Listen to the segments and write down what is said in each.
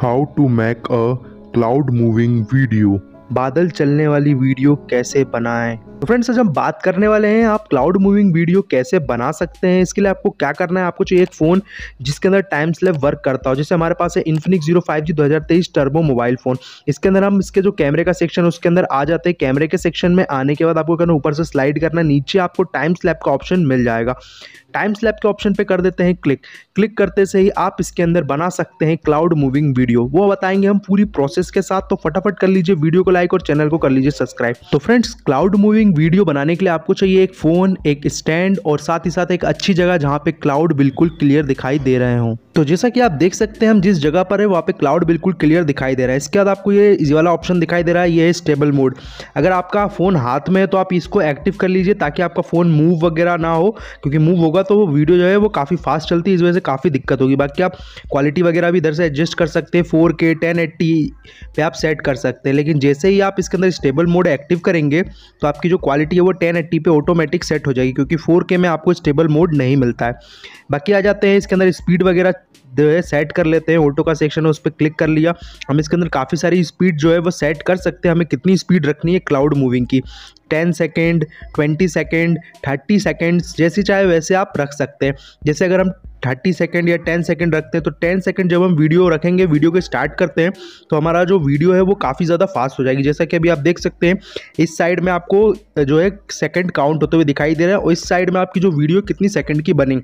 how to make a cloud moving video बादल चलने वाली वीडियो कैसे बनाएं तो फ्रेंड्स आज हम बात करने वाले हैं आप क्लाउड मूविंग वीडियो कैसे बना सकते हैं इसके लिए आपको क्या करना है आपको चाहिए एक फ़ोन जिसके अंदर टाइम स्लेब वर्क करता हो जैसे हमारे पास है इन्फिनिक्स जीरो फाइव जी दो हज़ार तेईस टर्बो मोबाइल फ़ोन इसके अंदर हम इसके जो कैमरे का सेक्शन उसके अंदर आ जाते हैं कैमरे के सेक्शन में आने के बाद आपको करना ऊपर से स्लाइड करना नीचे आपको टाइम स्लैब का ऑप्शन मिल जाएगा टाइम स्लैप के ऑप्शन पे कर देते हैं क्लिक क्लिक करते से ही आप इसके अंदर बना सकते हैं क्लाउड मूविंग वीडियो वो बताएंगे हम पूरी प्रोसेस के साथ तो फटाफट कर लीजिए वीडियो को लाइक और चैनल को कर लीजिए सब्सक्राइब तो फ्रेंड्स क्लाउड मूविंग वीडियो बनाने के लिए आपको चाहिए एक फ़ोन एक स्टैंड और साथ ही साथ एक अच्छी जगह जहाँ पे क्लाउड बिल्कुल क्लियर दिखाई दे रहे हों तो जैसा कि आप देख सकते हैं हम जिस जगह पर है वहाँ पे क्लाउड बिल्कुल क्लियर दिखाई दे रहा है इसके बाद आपको ये इस वाला ऑप्शन दिखाई दे रहा है ये है स्टेबल मोड अगर आपका फ़ोन हाथ में है तो आप इसको एक्टिव कर लीजिए ताकि आपका फ़ोन मूव वगैरह ना हो क्योंकि मूव होगा तो वो वीडियो जो है वो काफ़ी फास्ट चलती है इस वजह से काफ़ी दिक्कत होगी बाकी आप क्वालिटी वगैरह भी इधर से एडजस्ट कर सकते हैं फोर के टेन एट्टी आप सेट कर सकते हैं लेकिन जैसे ही आप इसके अंदर स्टेबल मोड एक्टिव करेंगे तो आपकी जो क्वालिटी है वो टेन एट्टी पे ऑटोमेटिक सेट हो जाएगी क्योंकि फोर के में आपको स्टेबल मोड नहीं मिलता है बाकी आ जाते हैं इसके अंदर स्पीड वगैरह जो है सेट कर लेते हैं ऑटो का सेक्शन है उस पर क्लिक कर लिया हम इसके अंदर काफ़ी सारी स्पीड जो है वो सेट कर सकते हैं हमें कितनी स्पीड रखनी है क्लाउड मूविंग की ten second twenty second thirty seconds जैसी चाहे वैसे आप रख सकते हैं जैसे अगर हम थर्टी सेकेंड या टेन सेकेंड रखते हैं तो टेन सेकेंड जब हम वीडियो रखेंगे वीडियो के स्टार्ट करते हैं तो हमारा जो वीडियो है वो काफ़ी ज़्यादा फास्ट हो जाएगी जैसा कि अभी आप देख सकते हैं इस साइड में आपको जो है सेकेंड काउंट होते हुए दिखाई दे रहा है और इस साइड में आपकी जो वीडियो कितनी सेकेंड की बनी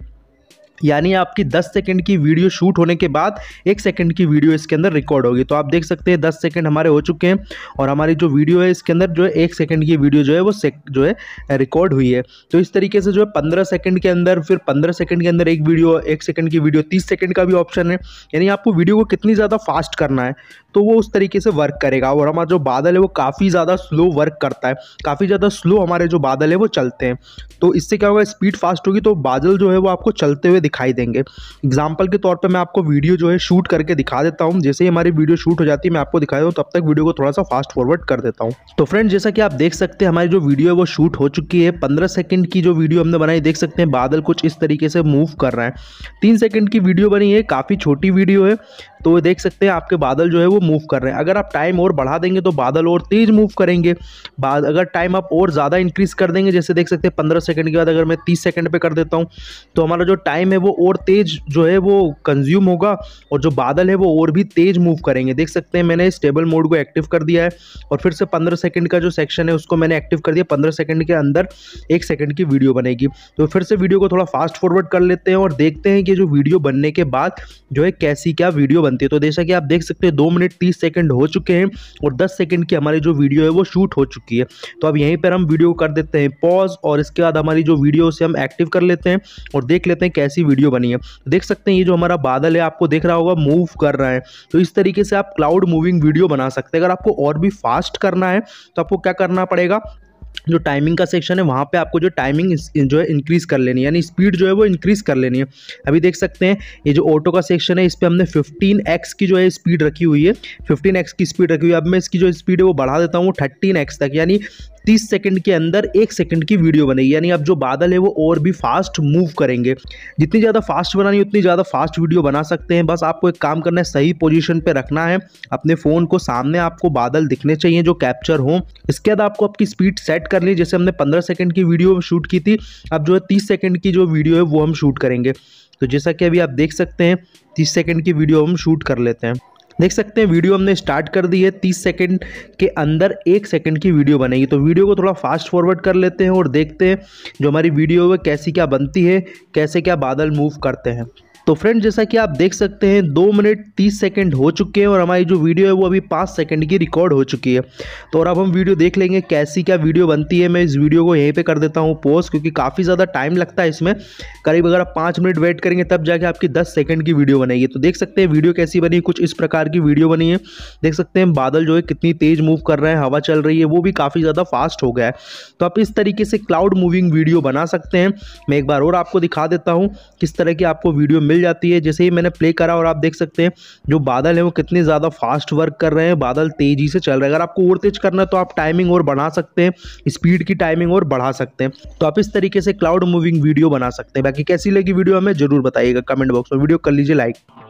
यानी आपकी 10 सेकंड की वीडियो शूट होने के बाद एक सेकंड की वीडियो इसके अंदर रिकॉर्ड होगी तो आप देख सकते हैं 10 सेकंड हमारे हो चुके हैं और हमारी जो वीडियो है इसके अंदर जो है एक सेकंड की वीडियो जो है वो सेक जो है रिकॉर्ड हुई है तो इस तरीके से जो है पंद्रह सेकंड के अंदर फिर पंद्रह सेकंड के अंदर एक वीडियो एक सेकंड की वीडियो तीस सेकंड का भी ऑप्शन है यानी आपको वीडियो को कितनी ज़्यादा फास्ट करना है तो वो उस तरीके से वर्क करेगा और हमारा जो बादल है वो काफ़ी ज़्यादा स्लो वर्क करता है काफ़ी ज़्यादा स्लो हमारे जो बादल है वो चलते हैं तो इससे क्या होगा स्पीड फास्ट होगी तो बादल जो है वो आपको चलते हुए दिखाई देंगे एग्जाम्पल के तौर पर मैं आपको वीडियो जो है शूट करके दिखा देता हूँ जैसे ही हमारी वीडियो शूट हो जाती है मैं आपको दिखा हूँ तब तक वीडियो को थोड़ा सा फास्ट फॉरवर्ड कर देता हूँ तो फ्रेंड जैसा कि आप देख सकते हैं हमारी जो वीडियो है वो शूट हो चुकी है पंद्रह सेकेंड की जो वीडियो हमने बनाई देख सकते हैं बादल कुछ इस तरीके से मूव कर रहे हैं तीन सेकंड की वीडियो बनी है काफ़ी छोटी वीडियो है तो देख सकते हैं आपके बादल जो है वो मूव कर रहे हैं अगर आप टाइम और बढ़ा देंगे तो बादल और तेज़ मूव करेंगे बाद अगर टाइम आप और ज़्यादा इंक्रीज़ कर देंगे जैसे देख सकते हैं पंद्रह सेकंड के बाद अगर मैं तीस सेकंड पे कर देता हूँ तो हमारा जो टाइम है है वो और तेज जो है वो कंज्यूम होगा और जो बादल है वो और भी तेज मूव करेंगे देख सकते हैं मैंने स्टेबल मोड को एक्टिव कर दिया है और फिर से पंद्रह सेकंड का जो सेक्शन है उसको मैंने एक्टिव कर दिया पंद्रह सेकंड के अंदर एक सेकंड की वीडियो बनेगी तो फिर से वीडियो को थोड़ा फास्ट फॉरवर्ड कर लेते हैं और देखते हैं कि जो वीडियो बनने के बाद जो है कैसी क्या वीडियो बनती है तो जैसा कि आप देख सकते हैं दो मिनट तीस सेकेंड हो चुके हैं और दस सेकेंड की हमारी जो वीडियो है वो शूट हो चुकी है तो अब यहीं पर हम वीडियो कर देते हैं पॉज और इसके बाद हमारी जो वीडियो से हम एक्टिव कर लेते हैं और देख लेते हैं कैसी वीडियो बनी है देख सकते हैं ये जो हमारा बादल है आपको देख रहा होगा मूव कर रहा है तो इस तरीके से आप क्लाउड मूविंग वीडियो बना सकते हैं अगर आपको और भी फास्ट करना है तो आपको क्या करना पड़ेगा जो टाइमिंग का सेक्शन है वहाँ पे आपको जो टाइमिंग जो है इंक्रीज़ कर लेनी है यानी स्पीड जो है वो इंक्रीज़ कर लेनी है अभी देख सकते हैं ये जो ऑटो का सेक्शन है इस पर हमने 15x की जो है स्पीड रखी हुई है 15x की स्पीड रखी हुई है अब मैं इसकी जो स्पीड है वो बढ़ा देता हूँ वो 13x तक यानी तीस सेकेंड के अंदर एक सेकेंड की वीडियो बनेगी यानी अब जो बादल है वो और भी फास्ट मूव करेंगे जितनी ज़्यादा फास्ट बनानी उतनी ज़्यादा फास्ट वीडियो बना सकते हैं बस आपको एक काम करना है सही पोजिशन पर रखना है अपने फ़ोन को सामने आपको बादल दिखने चाहिए जो कैप्चर हों इसके बाद आपको आपकी स्पीड सेट करनी है जैसे हमने पंद्रह सेकेंड की वीडियो शूट की थी अब जो है तीस सेकेंड की जो वीडियो है वो हम शूट करेंगे तो जैसा कि अभी आप देख सकते हैं तीस सेकेंड की वीडियो हम शूट कर लेते हैं देख सकते हैं वीडियो हमने स्टार्ट कर दी है तीस सेकेंड के अंदर एक सेकेंड की वीडियो बनेगी तो वीडियो को थोड़ा फास्ट फॉरवर्ड कर लेते हैं और देखते हैं जो हमारी वीडियो है कैसी क्या बनती है कैसे क्या बादल मूव करते हैं तो फ्रेंड जैसा कि आप देख सकते हैं दो मिनट तीस सेकेंड हो चुके हैं और हमारी जो वीडियो है वो अभी पाँच सेकेंड की रिकॉर्ड हो चुकी है तो और अब हम वीडियो देख लेंगे कैसी क्या वीडियो बनती है मैं इस वीडियो को यहीं पर कर देता हूँ पोस्ट क्योंकि काफ़ी ज़्यादा टाइम लगता है इसमें करीब अगर आप पाँच मिनट वेट करेंगे तब जाके आपकी दस सेकेंड की वीडियो बनेगी तो देख सकते हैं वीडियो कैसी बनी कुछ इस प्रकार की वीडियो बनी है देख सकते हैं बादल जो है कितनी तेज़ मूव कर रहे हैं हवा चल रही है वो भी काफ़ी ज़्यादा फास्ट हो गया है तो आप इस तरीके से क्लाउड मूविंग वीडियो बना सकते हैं मैं एक बार और आपको दिखा देता हूँ किस तरह की आपको वीडियो मिल मिल जाती है जैसे ही मैंने प्ले करा और आप देख सकते हैं जो बादल हैं वो कितने ज़्यादा फास्ट वर्क कर रहे हैं बादल तेज़ी से चल रहे हैं अगर आपको ओवरटेज करना है तो आप टाइमिंग और बढ़ा सकते हैं स्पीड की टाइमिंग और बढ़ा सकते हैं तो आप इस तरीके से क्लाउड मूविंग वीडियो बना सकते हैं बाकी कैसी लगी वीडियो हमें जरूर बताइएगा कमेंट बॉक्स में वीडियो कर लीजिए लाइक